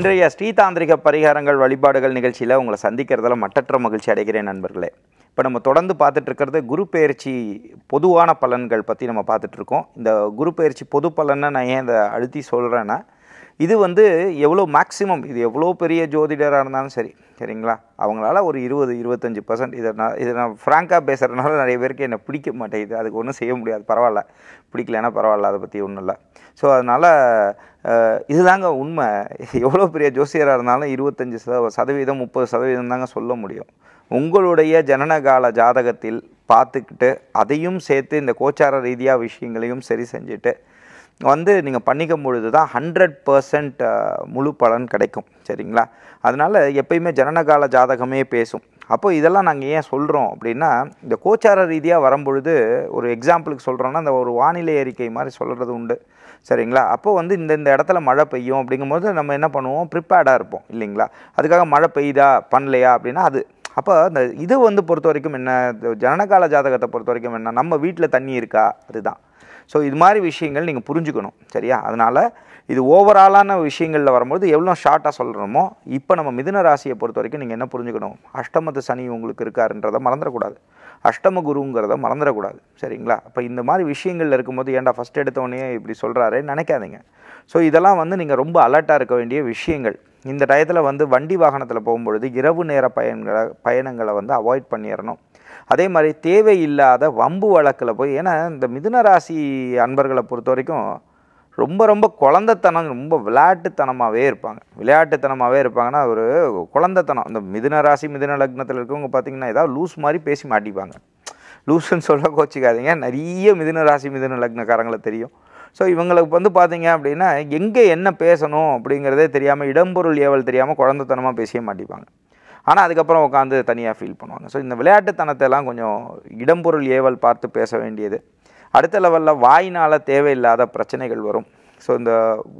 இன்றைய ஸ்ரீதாந்திரிக பரிகாரங்கள் வழிபாடுகள் நிகழ்ச்சியில் உங்களை சந்திக்கிறதுல மட்டற்ற மகிழ்ச்சி அடைகிறேன் நண்பர்களே இப்போ நம்ம தொடர்ந்து பார்த்துட்டு இருக்கிறது குரு பயிற்சி பொதுவான பலன்கள் பற்றி நம்ம பார்த்துட்ருக்கோம் இந்த குரு பயிற்சி பொது பலனை நான் ஏன் இதை அழுத்தி சொல்கிறேன்னா இது வந்து எவ்வளோ மேக்சிமம் இது எவ்வளோ பெரிய ஜோதிடராக இருந்தாலும் சரி சரிங்களா அவங்களால ஒரு இருபது இருபத்தஞ்சி பர்சன்ட் இதை நான் இதை நான் ஃப்ராங்காக பேசுகிறதுனால நிறைய பேருக்கு என்னை பிடிக்க மாட்டேங்குது அதுக்கு ஒன்றும் செய்ய முடியாது பரவாயில்ல பிடிக்கலன்னா பரவாயில்ல அதை பற்றி ஒன்றும் இல்லை ஸோ அதனால் இதுதாங்க உண்மை எவ்வளோ பெரிய ஜோசியராக இருந்தாலும் இருபத்தஞ்சி சதவீதம் முப்பது சதவீதம் தாங்க சொல்ல முடியும் உங்களுடைய ஜனனகால ஜாதகத்தில் பார்த்துக்கிட்டு அதையும் சேர்த்து இந்த கோச்சார ரீதியாக விஷயங்களையும் சரி செஞ்சுட்டு வந்து நீங்கள் பண்ணிக்கும் பொழுது தான் ஹண்ட்ரட் பர்சன்ட் முழு பலன் கிடைக்கும் சரிங்களா அதனால் எப்பயுமே ஜனனகால ஜாதகமே பேசும் அப்போது இதெல்லாம் நாங்கள் ஏன் சொல்கிறோம் அப்படின்னா இந்த கோச்சார ரீதியாக வரும்பொழுது ஒரு எக்ஸாம்பிளுக்கு சொல்கிறோன்னா அந்த ஒரு வானிலை அறிக்கை மாதிரி சொல்கிறது உண்டு சரிங்களா அப்போது வந்து இந்த இந்த இடத்துல மழை பெய்யும் அப்படிங்கும்போது நம்ம என்ன பண்ணுவோம் ப்ரிப்பேர்டாக இருப்போம் இல்லைங்களா அதுக்காக மழை பெய்யுதா பண்ணலையா அப்படின்னா அது அப்போ இந்த இது வந்து பொறுத்த வரைக்கும் என்ன ஜனனகால ஜாதகத்தை பொறுத்த வரைக்கும் என்ன நம்ம வீட்டில் தண்ணி இருக்கா அதுதான் ஸோ இது மாதிரி விஷயங்கள் நீங்கள் புரிஞ்சுக்கணும் சரியா அதனால் இது ஓவராலான விஷயங்களில் வரும்போது எவ்வளோ ஷார்ட்டாக சொல்கிறோமோ இப்போ நம்ம மிதுன ராசியை பொறுத்த வரைக்கும் நீங்கள் என்ன புரிஞ்சுக்கணும் அஷ்டமத்து சனி உங்களுக்கு இருக்காருன்றதை மறந்துடக்கூடாது அஷ்டம குருங்கிறத மறந்துடக்கூடாது சரிங்களா அப்போ இந்த மாதிரி விஷயங்கள் இருக்கும்போது ஏன்டா ஃபஸ்ட் எடுத்தோடனே இப்படி சொல்கிறாரே நினைக்காதீங்க ஸோ இதெல்லாம் வந்து நீங்கள் ரொம்ப அலர்ட்டாக இருக்க வேண்டிய விஷயங்கள் இந்த டயத்தில் வந்து வண்டி வாகனத்தில் போகும்பொழுது இரவு நேர பயன்களை பயணங்களை வந்து அவாய்ட் பண்ணிடணும் அதே மாதிரி தேவையில்லாத வம்பு வழக்கில் போய் ஏன்னா இந்த மிதுன ராசி அன்பர்களை பொறுத்த வரைக்கும் ரொம்ப ரொம்ப குழந்தைத்தனம் ரொம்ப விளையாட்டுத்தனமாகவே இருப்பாங்க விளையாட்டுத்தனமாகவே இருப்பாங்கன்னா ஒரு குழந்தைத்தனம் இந்த மிதுன ராசி மிதுன லக்னத்தில் இருக்கவங்க பார்த்திங்கன்னா ஏதாவது லூஸ் மாதிரி பேசி மாட்டிப்பாங்க லூஸ்ன்னு சொல்ல கோச்சிக்காதீங்க நிறைய மிதுன ராசி மிதுன லக்னக்காரங்களை தெரியும் ஸோ இவங்களுக்கு வந்து பார்த்தீங்க அப்படின்னா எங்கே என்ன பேசணும் அப்படிங்கிறதே தெரியாமல் இடம்பொருள் ஏவல் தெரியாமல் குழந்தைத்தனமாக பேசிய மாட்டிப்பாங்க ஆனால் அதுக்கப்புறம் உட்காந்து தனியாக ஃபீல் பண்ணுவாங்க ஸோ இந்த விளையாட்டுத்தனத்தைலாம் கொஞ்சம் இடம்பொருள் ஏவல் பார்த்து பேச வேண்டியது அடுத்த லெவலில் வாயினால் தேவையில்லாத பிரச்சனைகள் வரும் ஸோ இந்த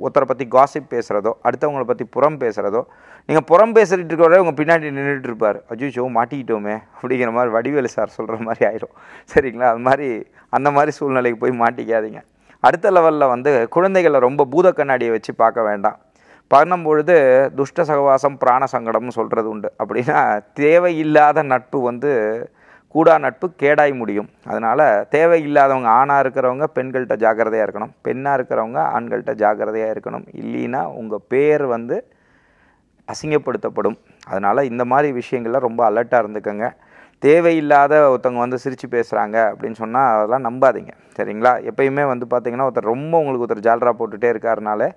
ஒருத்தரை பற்றி காசிப் பேசுகிறதோ அடுத்தவங்களை பற்றி புறம் பேசுகிறதோ நீங்கள் புறம் பேசிகிட்டு இருக்கிற உங்கள் பின்னாடி நின்றுட்டு இருப்பார் அஜிஷோ மாட்டிக்கிட்டோமே அப்படிங்கிற மாதிரி வடிவேலு சார் சொல்கிற மாதிரி ஆயிடும் சரிங்களா அது மாதிரி அந்த மாதிரி சூழ்நிலைக்கு போய் மாட்டிக்காதீங்க அடுத்த லெவலில் வந்து குழந்தைகளை ரொம்ப பூத கண்ணாடியை வச்சு பார்க்க வேண்டாம் பண்ணும் பொழுது துஷ்ட சகவாசம் பிராண சங்கடம்னு சொல்கிறது உண்டு அப்படின்னா தேவையில்லாத நட்பு வந்து கூடா நட்பு கேடாய் முடியும் அதனால் தேவையில்லாதவங்க ஆணாக இருக்கிறவங்க பெண்கள்கிட்ட ஜாக்கிரதையாக இருக்கணும் பெண்ணாக இருக்கிறவங்க ஆண்கள்கிட்ட ஜாக்கிரதையாக இருக்கணும் இல்லைன்னா உங்கள் பேர் வந்து அசிங்கப்படுத்தப்படும் அதனால் இந்த மாதிரி விஷயங்கள்லாம் ரொம்ப அலர்ட்டாக இருந்துக்கோங்க தேவையில்லாத ஒருத்தவங்க வந்து சிரித்து பேசுகிறாங்க அப்படின்னு சொன்னால் அதெல்லாம் நம்பாதீங்க சரிங்களா எப்பயுமே வந்து பார்த்திங்கன்னா ஒருத்தர் ரொம்ப உங்களுக்கு ஒருத்தர் ஜால்ரா போட்டுகிட்டே இருக்காருனாலே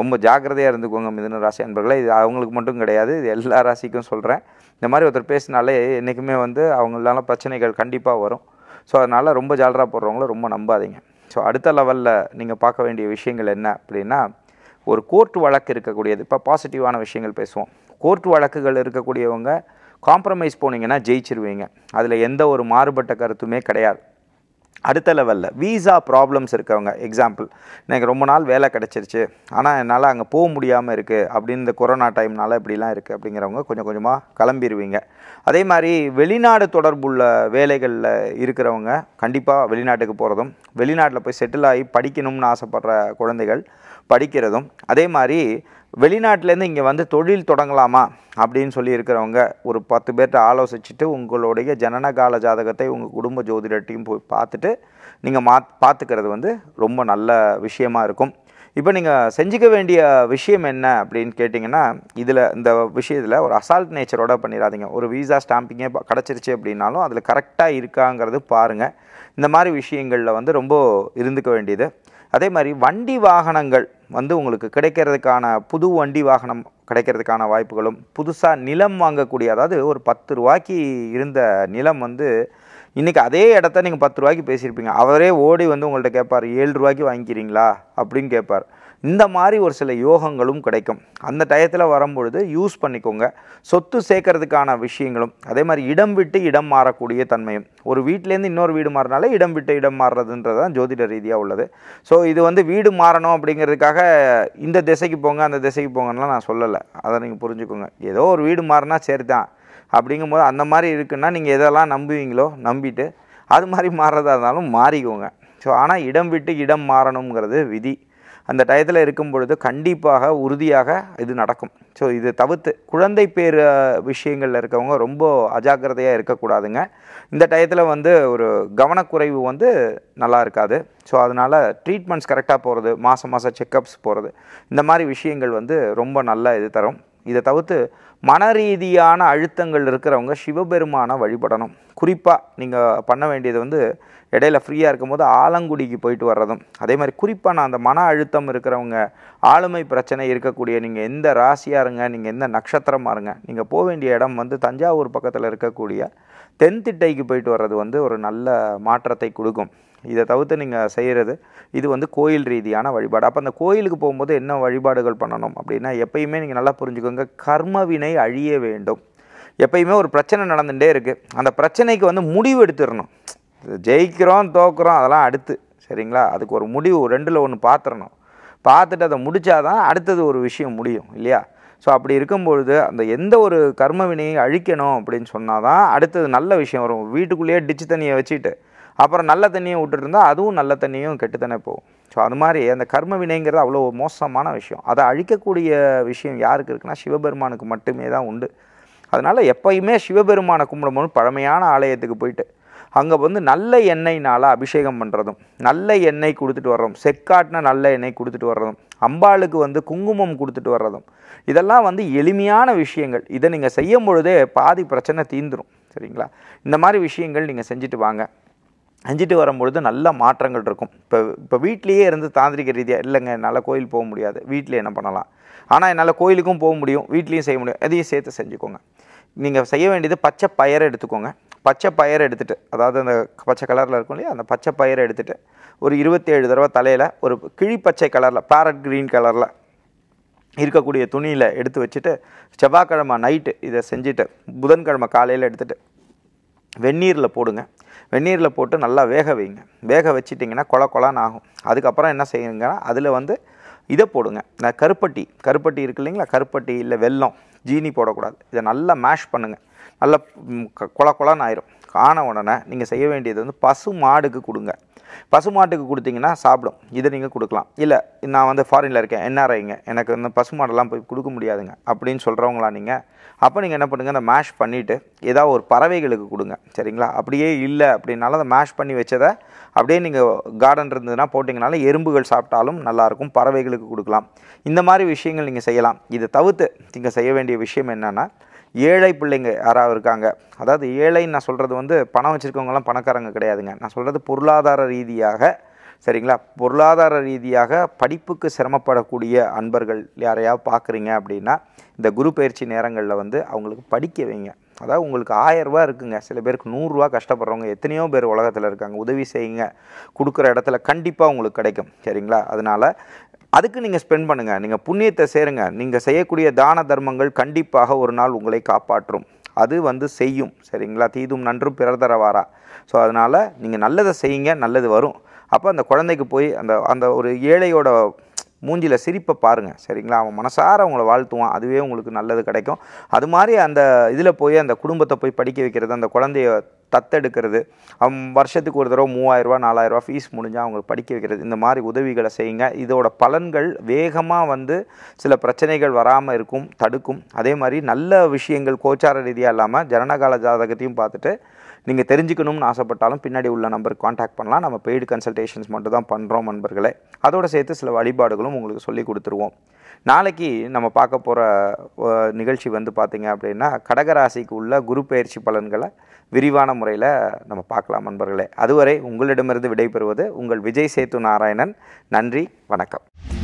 ரொம்ப ஜாக்கிரதையாக இருந்துக்கோங்க மிதுன ராசி அன்பர்களே இது அவங்களுக்கு மட்டும் கிடையாது இது எல்லா ராசிக்கும் சொல்கிறேன் இந்த மாதிரி ஒருத்தர் பேசினாலே என்றைக்குமே வந்து அவங்களால பிரச்சனைகள் கண்டிப்பாக வரும் ஸோ அதனால் ரொம்ப ஜாலராக போடுறவங்கள ரொம்ப நம்பாதீங்க ஸோ அடுத்த லெவலில் நீங்கள் பார்க்க வேண்டிய விஷயங்கள் என்ன அப்படின்னா ஒரு கோர்ட் வழக்கு இருக்கக்கூடியது இப்போ பாசிட்டிவான விஷயங்கள் பேசுவோம் கோர்ட் வழக்குகள் இருக்கக்கூடியவங்க காம்ப்ரமைஸ் போனீங்கன்னா ஜெயிச்சிருவீங்க அதில் எந்த ஒரு மாறுபட்ட கருத்துமே கிடையாது அடுத்த லெவலில் வீசா ப்ராப்ளம்ஸ் இருக்கவங்க எக்ஸாம்பிள் எனக்கு ரொம்ப நாள் வேலை கிடச்சிருச்சு ஆனால் என்னால் அங்கே போக முடியாமல் இருக்குது அப்படின்னு இந்த கொரோனா டைம்னால் இப்படிலாம் இருக்குது அப்படிங்கிறவங்க கொஞ்சம் கொஞ்சமாக கிளம்பிடுவீங்க அதே மாதிரி வெளிநாடு தொடர்புள்ள வேலைகளில் இருக்கிறவங்க கண்டிப்பாக வெளிநாட்டுக்கு போகிறதும் வெளிநாட்டில் போய் செட்டில் ஆகி படிக்கணும்னு ஆசைப்படுற குழந்தைகள் படிக்கிறதும் அதே மாதிரி வெளிநாட்டிலேருந்து இங்கே வந்து தொழில் தொடங்கலாமா அப்படின்னு சொல்லி இருக்கிறவங்க ஒரு பத்து பேர்கிட்ட ஆலோசிச்சுட்டு உங்களுடைய ஜனனகால ஜாதகத்தை உங்கள் குடும்ப ஜோதிடர்ட்டையும் போய் பார்த்துட்டு நீங்கள் மா பார்த்துக்கிறது வந்து ரொம்ப நல்ல விஷயமா இருக்கும் இப்போ நீங்கள் செஞ்சுக்க வேண்டிய விஷயம் என்ன அப்படின்னு கேட்டிங்கன்னா இதில் இந்த விஷயத்தில் ஒரு அசால்ட் நேச்சரோட பண்ணிடாதீங்க ஒரு வீசா ஸ்டாம்பிங்கே கிடச்சிருச்சு அப்படின்னாலும் அதில் கரெக்டாக இருக்காங்கிறது பாருங்கள் இந்த மாதிரி விஷயங்களில் வந்து ரொம்ப இருந்துக்க வேண்டியது அதே மாதிரி வண்டி வாகனங்கள் வந்து உங்களுக்கு கிடைக்கிறதுக்கான புது வண்டி வாகனம் கிடைக்கிறதுக்கான வாய்ப்புகளும் புதுசாக நிலம் வாங்கக்கூடிய அதாவது ஒரு பத்து ரூபாய்க்கு இருந்த நிலம் வந்து இன்றைக்கி அதே இடத்த நீங்கள் பத்து ரூபாய்க்கு பேசியிருப்பீங்க அவரே ஓடி வந்து உங்கள்கிட்ட கேட்பார் ஏழு ரூபாய்க்கு வாங்கிக்கிறீங்களா அப்படின்னு கேட்பார் இந்த மாதிரி ஒரு சில யோகங்களும் கிடைக்கும் அந்த டயத்தில் வரும்பொழுது யூஸ் பண்ணிக்கோங்க சொத்து சேர்க்கறதுக்கான விஷயங்களும் அதே மாதிரி இடம் விட்டு இடம் மாறக்கூடிய தன்மையும் ஒரு வீட்டிலேருந்து இன்னொரு வீடு மாறினாலே இடம் விட்டு இடம் மாறுறதுன்றது தான் ஜோதிட ரீதியாக உள்ளது ஸோ இது வந்து வீடு மாறணும் அப்படிங்கிறதுக்காக இந்த திசைக்கு போங்க அந்த திசைக்கு போங்கன்னுலாம் நான் சொல்லலை அதை நீங்கள் புரிஞ்சுக்கோங்க ஏதோ ஒரு வீடு மாறினா சரி தான் அப்படிங்கும்போது அந்த மாதிரி இருக்குன்னா நீங்கள் எதெல்லாம் நம்புவீங்களோ நம்பிட்டு அது மாதிரி மாறுறதா இருந்தாலும் மாறிக்கோங்க ஸோ ஆனால் இடம் விட்டு இடம் மாறணுங்கிறது விதி அந்த டயத்தில் இருக்கும் பொழுது கண்டிப்பாக உறுதியாக இது நடக்கும் ஸோ இது தவிர்த்து குழந்தை பேர் விஷயங்களில் இருக்கவங்க ரொம்ப அஜாக்கிரதையாக இருக்கக்கூடாதுங்க இந்த டயத்தில் வந்து ஒரு கவனக்குறைவு வந்து நல்லா இருக்காது ஸோ அதனால் ட்ரீட்மெண்ட்ஸ் கரெக்டாக போகிறது மாதம் மாதம் செக்கப்ஸ் போகிறது இந்த மாதிரி விஷயங்கள் வந்து ரொம்ப நல்ல இது தரும் இதை தவிர்த்து மன ரீதியான அழுத்தங்கள் இருக்கிறவங்க சிவபெருமானை வழிபடணும் குறிப்பாக நீங்கள் பண்ண வேண்டியது வந்து இடையில ஃப்ரீயாக இருக்கும்போது ஆலங்குடிக்கு போயிட்டு வர்றதும் அதே மாதிரி குறிப்பாக நான் அந்த மன அழுத்தம் இருக்கிறவங்க ஆளுமை பிரச்சனை இருக்கக்கூடிய நீங்கள் எந்த ராசியாக இருங்க நீங்கள் எந்த நட்சத்திரமாக இருங்க நீங்கள் போக வேண்டிய இடம் வந்து தஞ்சாவூர் பக்கத்தில் இருக்கக்கூடிய தென்திட்டைக்கு போயிட்டு வர்றது வந்து ஒரு நல்ல மாற்றத்தை கொடுக்கும் இதை தவிர்த்து நீங்கள் செய்கிறது இது வந்து கோயில் ரீதியான வழிபாடு அப்போ அந்த கோயிலுக்கு போகும்போது என்ன வழிபாடுகள் பண்ணணும் அப்படின்னா எப்பயுமே நீங்கள் நல்லா புரிஞ்சுக்கோங்க கர்மவினை அழிய வேண்டும் எப்பயுமே ஒரு பிரச்சனை நடந்துகிட்டே இருக்குது அந்த பிரச்சனைக்கு வந்து முடிவு எடுத்துடணும் ஜெயிக்கிறோம் தோக்குறோம் அதெல்லாம் அடுத்து சரிங்களா அதுக்கு ஒரு முடிவு ரெண்டில் ஒன்று பார்த்துடணும் பார்த்துட்டு அதை முடித்தாதான் அடுத்தது ஒரு விஷயம் முடியும் இல்லையா ஸோ அப்படி இருக்கும்பொழுது அந்த எந்த ஒரு கர்ம அழிக்கணும் அப்படின்னு சொன்னால் தான் அடுத்தது நல்ல விஷயம் வரும் வீட்டுக்குள்ளேயே டிச்சு தண்ணியை வச்சுட்டு அப்புறம் நல்ல தண்ணியும் விட்டுட்டு இருந்தால் அதுவும் நல்ல தண்ணியும் கெட்டுத்தனே போகும் ஸோ அது மாதிரி அந்த கர்ம வினைங்கிறது அவ்வளோ மோசமான விஷயம் அதை அழிக்கக்கூடிய விஷயம் யாருக்கு இருக்குன்னா சிவபெருமானுக்கு மட்டுமே தான் உண்டு அதனால் எப்பயுமே சிவபெருமானை கும்பிடும்போது பழமையான ஆலயத்துக்கு போயிட்டு அங்கே வந்து நல்ல எண்ணெய்னால் அபிஷேகம் பண்ணுறதும் நல்ல எண்ணெய் கொடுத்துட்டு வர்றதும் செக்காட்டின நல்ல எண்ணெய் கொடுத்துட்டு வர்றதும் அம்பாளுக்கு வந்து குங்குமம் கொடுத்துட்டு வர்றதும் இதெல்லாம் வந்து எளிமையான விஷயங்கள் இதை நீங்கள் செய்யும் பொழுதே பாதி பிரச்சனை தீந்துடும் சரிங்களா இந்த மாதிரி விஷயங்கள் நீங்கள் செஞ்சுட்டு வாங்க அஞ்சிட்டு வரும்பொழுது நல்ல மாற்றங்கள் இருக்கும் இப்போ இப்போ வீட்லேயே இருந்து தாந்திரிக ரீதியாக இல்லைங்க என்னால் கோயில் போக முடியாது வீட்டில் என்ன பண்ணலாம் ஆனால் என்னால் கோயிலுக்கும் போக முடியும் வீட்லேயும் செய்ய முடியும் அதையும் சேர்த்து செஞ்சுக்கோங்க நீங்கள் செய்ய வேண்டியது பச்சை பயிரை எடுத்துக்கோங்க பச்சை பயிரை எடுத்துகிட்டு அதாவது அந்த பச்சை கலரில் இருக்கும் இல்லையா அந்த பச்சை பயிரை எடுத்துகிட்டு ஒரு இருபத்தேழு தடவை தலையில் ஒரு கிழி பச்சை கலரில் பேரட் க்ரீன் கலரில் இருக்கக்கூடிய துணியில் எடுத்து வச்சுட்டு செவ்வாய்க்கிழமை நைட்டு இதை செஞ்சுட்டு புதன்கிழமை காலையில் எடுத்துகிட்டு வெந்நீரில் போடுங்க வெந்நீரில் போட்டு நல்லா வேக வைங்க வேக வச்சிட்டிங்கன்னா கொல கொலான்னு ஆகும் அதுக்கப்புறம் என்ன செய்யுங்கன்னா அதில் வந்து இதை போடுங்க இந்த கருப்பட்டி கருப்பட்டி இருக்கு இல்லைங்களா கருப்பட்டி இல்லை வெல்லம் ஜீனி போடக்கூடாது இதை நல்லா மேஷ் பண்ணுங்கள் நல்லா கொல கொலான்னு ஆயிரும் ஆன உடனே நீங்கள் செய்ய வேண்டியது வந்து பசு மாடுக்கு கொடுங்க பசு மாட்டுக்கு கொடுத்தீங்கன்னா சாப்பிடும் இதை நீங்கள் கொடுக்கலாம் இல்லை நான் வந்து ஃபாரினில் இருக்கேன் என்ஆர்ஐங்க எனக்கு வந்து பசு மாடெல்லாம் போய் கொடுக்க முடியாதுங்க அப்படின்னு சொல்கிறவங்களா நீங்கள் அப்போ நீங்கள் என்ன பண்ணுங்கள் அந்த மேஷ் பண்ணிவிட்டு ஏதாவது ஒரு பறவைகளுக்கு கொடுங்க சரிங்களா அப்படியே இல்லை அப்படின்னாலும் அதை மேஷ் பண்ணி வச்சதை அப்படியே நீங்கள் கார்டன் இருந்ததுன்னா போட்டிங்கனாலும் எறும்புகள் சாப்பிட்டாலும் நல்லாயிருக்கும் பறவைகளுக்கு கொடுக்கலாம் இந்த மாதிரி விஷயங்கள் நீங்கள் செய்யலாம் இதை தவிர்த்து நீங்கள் செய்ய வேண்டிய விஷயம் என்னென்னா ஏழை பிள்ளைங்க யாராவது இருக்காங்க அதாவது ஏழைன்னு நான் சொல்கிறது வந்து பணம் வச்சுருக்கவங்களாம் பணக்காரங்க கிடையாதுங்க நான் சொல்கிறது பொருளாதார ரீதியாக சரிங்களா பொருளாதார ரீதியாக படிப்புக்கு சிரமப்படக்கூடிய அன்பர்கள் யாரையாவது பார்க்குறீங்க அப்படின்னா இந்த குரு பயிற்சி நேரங்களில் வந்து அவங்களுக்கு படிக்க வைங்க அதாவது உங்களுக்கு ஆயரூபா இருக்குங்க சில பேருக்கு நூறுரூவா கஷ்டப்படுறவங்க எத்தனையோ பேர் உலகத்தில் இருக்காங்க உதவி செய்யுங்க கொடுக்குற இடத்துல கண்டிப்பாக உங்களுக்கு கிடைக்கும் சரிங்களா அதனால் அதுக்கு நீங்கள் ஸ்பெண்ட் பண்ணுங்கள் நீங்கள் புண்ணியத்தை சேருங்க நீங்கள் செய்யக்கூடிய தான தர்மங்கள் கண்டிப்பாக ஒரு நாள் உங்களை காப்பாற்றும் அது வந்து செய்யும் சரிங்களா தீதும் நன்றும் பிறர் தரவாரா ஸோ அதனால் நீங்கள் நல்லதை செய்யுங்க நல்லது வரும் அப்போ அந்த குழந்தைக்கு போய் அந்த அந்த ஒரு ஏழையோட மூஞ்சியில் சிரிப்பை பாருங்கள் சரிங்களா அவன் மனசார அவங்கள வாழ்த்துவான் அதுவே உங்களுக்கு நல்லது கிடைக்கும் அது மாதிரி அந்த இதில் போய் அந்த குடும்பத்தை போய் படிக்க வைக்கிறது அந்த குழந்தைய தத்தெடுக்கிறது வருஷத்துக்கு ஒரு தடவை மூவாயிரரூவா நாலாயிரரூவா ஃபீஸ் முடிஞ்சால் அவங்களுக்கு படிக்க வைக்கிறது இந்த மாதிரி உதவிகளை செய்யுங்க இதோட பலன்கள் வேகமாக வந்து சில பிரச்சனைகள் வராமல் இருக்கும் தடுக்கும் அதே மாதிரி நல்ல விஷயங்கள் கோச்சார ரீதியாக இல்லாமல் ஜனனகால ஜாதகத்தையும் பார்த்துட்டு நீங்கள் தெரிஞ்சுக்கணும்னு ஆசைப்பட்டாலும் பின்னாடி உள்ள நம்பருக்கு காண்டாக்ட் பண்ணலாம் நம்ம பெய்டு கன்சல்டேஷன்ஸ் மட்டும் தான் பண்ணுறோம் நண்பர்களே அதோடு சேர்த்து சில வழிபாடுகளும் உங்களுக்கு சொல்லி கொடுத்துருவோம் நாளைக்கு நம்ம பார்க்க போகிற நிகழ்ச்சி வந்து பார்த்திங்க அப்படின்னா கடகராசிக்கு உள்ள குரு பயிற்சி பலன்களை விரிவான முறையில் நம்ம பார்க்கலாம் நண்பர்களே அதுவரை உங்களிடமிருந்து விடைபெறுவது உங்கள் விஜய் சேத்து நாராயணன் நன்றி வணக்கம்